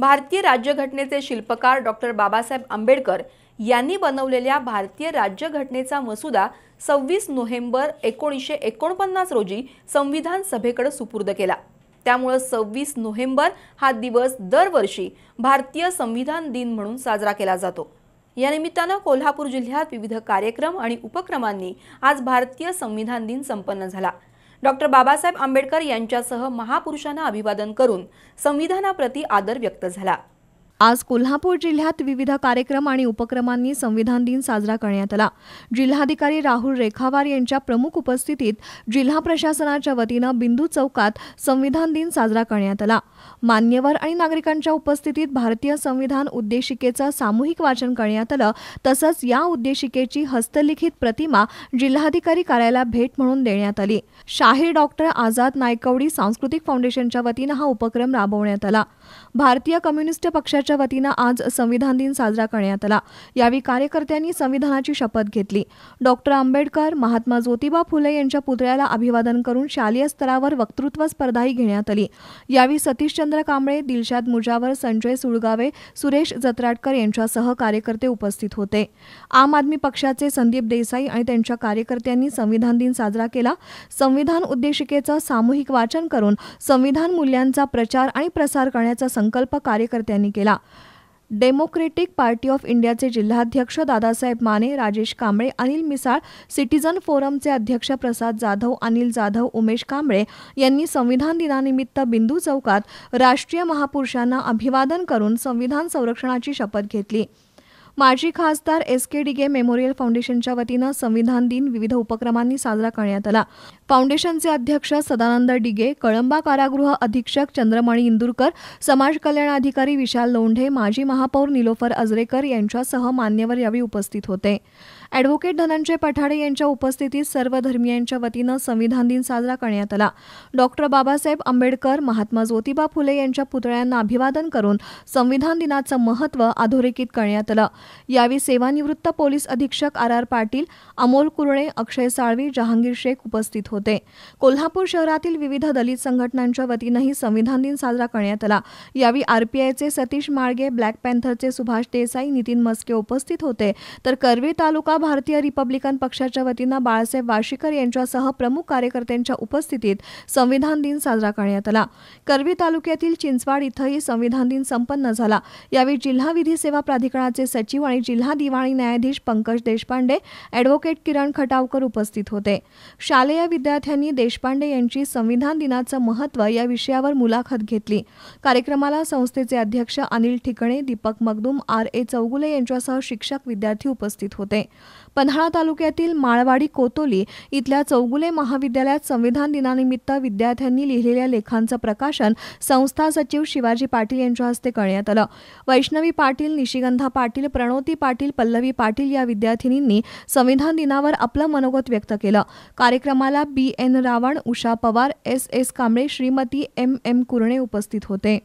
भारतीय राज्यघटनेचे शिल्पकार डॉक्टर बाबासाहेब आंबेडकर यांनी बनवलेल्या भारतीय राज्यघटनेचा मसुदा सव्वीस नोव्हेंबर एकोणीसशे एकोणपन्नास रोजी संविधान सभेकडे सुपूर्द केला त्यामुळं सव्वीस नोव्हेंबर हा दिवस दरवर्षी भारतीय संविधान दिन म्हणून साजरा केला जातो या निमित्तानं कोल्हापूर जिल्ह्यात विविध कार्यक्रम आणि उपक्रमांनी आज भारतीय संविधान दिन संपन्न झाला डॉक्टर बाबासाहेब आंबेडकर यांच्यासह महापुरुषांना अभिवादन करून संविधानाप्रती आदर व्यक्त झाला आज कोल्हापूर जिल्ह्यात विविध कार्यक्रम आणि उपक्रमांनी संविधान दिन साजरा करण्यात आला जिल्हाधिकारी राहुल रेखावार यांच्या प्रमुख उपस्थितीत जिल्हा प्रशासनाच्या वतीनं बिंदू चौकात संविधान दिन साजरा करण्यात आला मान्यवर आणि नागरिकांच्या उपस्थितीत भारतीय संविधान उद्देशिकेचं सामूहिक वाचन करण्यात आलं तसंच या उद्देशिकेची हस्तलिखित प्रतिमा जिल्हाधिकारी कार्यालयाला भेट म्हणून देण्यात आली शाहीर डॉक्टर आझाद नायकवडी सांस्कृतिक फाउंडेशनच्या वतीनं हा उपक्रम राबवण्यात आला भारतीय कम्युनिस्ट पक्षाच्या वतीनं आज संविधान दिन साजरा करण्यात आला यावेळी कार्यकर्त्यांनी संविधानाची शपथ घेतली डॉक्टर आंबेडकर महात्मा ज्योतिबा फुले यांच्या पुतळ्याला अभिवादन करून शालेय स्तरावर वक्तृत्व स्पर्धाही घेण्यात आली यावेळी सतीशचंद्र कांबळे दिलशाद मुजावर संजय सुळगावे सुरेश जत्राटकर यांच्यासह कार्यकर्ते उपस्थित होते आम आदमी पक्षाचे संदीप देसाई आणि त्यांच्या कार्यकर्त्यांनी संविधान दिन साजरा केला संविधान उद्देशिकेचं सामूहिक वाचन करून संविधान मूल्यांचा प्रचार आणि प्रसार करण्याचा संकल्प कार्यकर्त्यांनी केला डेमोक्रेटिक पार्टी ऑफ इंडियाचे जिल्हाध्यक्ष दादासाहेब माने राजेश कांबळे अनिल मिसाळ सिटीजन फोरमचे अध्यक्ष प्रसाद जाधव अनिल जाधव उमेश कांबळे यांनी संविधान दिनानिमित्त बिंदू चौकात राष्ट्रीय महापुरुषांना अभिवादन करून संविधान संरक्षणाची शपथ घेतली माजी खासदार एस के डिगे मेमोरियल फाउंडेशनच्या वतीनं संविधान दिन विविध उपक्रमांनी साजरा करण्यात आला फाउंडेशनचे अध्यक्ष सदानंद डिगे कळंबा कारागृह अधीक्षक चंद्रमणी इंदूरकर समाज कल्याण अधिकारी विशाल लोंढे माजी महापौर निलोफर अजरेकर यांच्यासह मान्यवर यावेळी उपस्थित होते ॲडव्होकेट धनंजय पठाडे यांच्या उपस्थितीत सर्व धर्मियांच्या वतीनं संविधान दिन साजरा करण्यात आला डॉक्टर बाबासाहेब आंबेडकर महात्मा ज्योतिबा फुले यांच्या पुतळ्यांना अभिवादन करून संविधान दिनाचं महत्त्व अधोरेखित करण्यात आलं यावेळी सेवानिवृत्त पोलीस अधीक्षक आर आर पाटील अमोल कुरणे अक्षय साळवी जहांगीर शेख उपस्थित होते कोल्हापूर शहरातील विविध दलित संघटनांच्या वतीनंही संविधान दिन साजरा करण्यात आला यावेळी आरपीआयचे सतीश माळगे ब्लॅक पॅन्थरचे सुभाष देसाई नितीन मस्के उपस्थित होते तर करवी तालुका भारतीय रिपब्लिकन पक्षाच्या वतीनं बाळासाहेब वाशीकर यांच्यासह प्रमुख कार्यकर्त्यांच्या उपस्थितीत संविधान दिन साजरा करण्यात आला करवी तालुक्यातील चिंचवाड इथंही संविधान दिन संपन्न झाला यावेळी जिल्हा विधी सेवा प्राधिकरणाचे सचिव सचिव आणि जिल्हा दिवाणी न्यायाधीश पंकज देशपांडे ॲडव्होकेट किरण खटावकर उपस्थित होते शालेय विद्यार्थ्यांनी देशपांडे यांची संविधान दिनाचं महत्त्व या विषयावर मुलाखत घेतली कार्यक्रमाला संस्थेचे अध्यक्ष अनिल ठिकणे दीपक मगदूम आर ए चौगुले यांच्यासह शिक्षक विद्यार्थी उपस्थित होते पन्हाळा तालुक्यातील माळवाडी कोतोली इथल्या चौगुले महाविद्यालयात संविधान दिनानिमित्त विद्यार्थ्यांनी लिहिलेल्या लेखांचं प्रकाशन संस्था सचिव शिवाजी पाटील यांच्या हस्ते करण्यात आलं वैष्णवी पाटील निशिगंधा पाटील प्रण प्रणोती पाटील पल्लवी पाटील या विद्यार्थिनींनी संविधान दिनावर आपलं मनोगत व्यक्त केलं कार्यक्रमाला B N Ravan Usha Pawar S S Kamble Shrimati M M Kurane उपस्थित होते